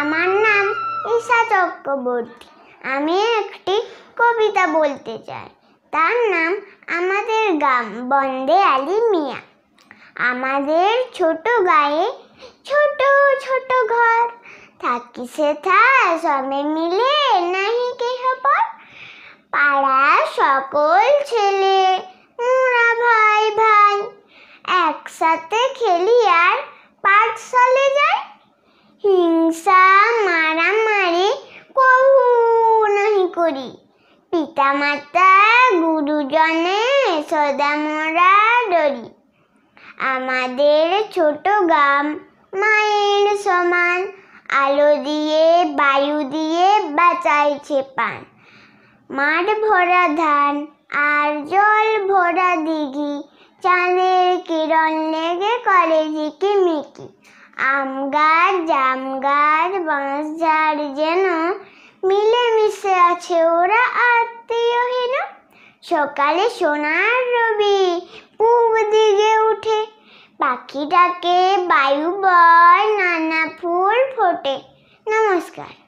আমার নাম ঈশা চক্রবর্তী আমি একটি কবিতা বলতে চাই তার নাম আমাদের গ্রাম বন্দে আলী মিয়া আমাদের ছোট গায়ে ছোট ছোট ঘর থাকি সে থা সবে মিলে নাহি কেহ পর পাড়া সকল ছেলে করি পিতামাতা গুরুজনে সদামরা ডরি আমাদের ছোট গাম মায়ের সমান আলো দিয়ে বায়ু দিয়ে বাঁচাইছে পান মাঠ ভরা ধান আর জল ভরা দিঘি চাঁদের কিরণ লেগে করে মিকি আম গাছ জাম গাছ বাঁশ ঝাড় যেন মিলেমিশে আছে ওরা আত্মীয়হীন সকালে সোনার রবি পূব দিকে উঠে পাখিটাকে বায়ু বল নানা ফুল ফোটে নমস্কার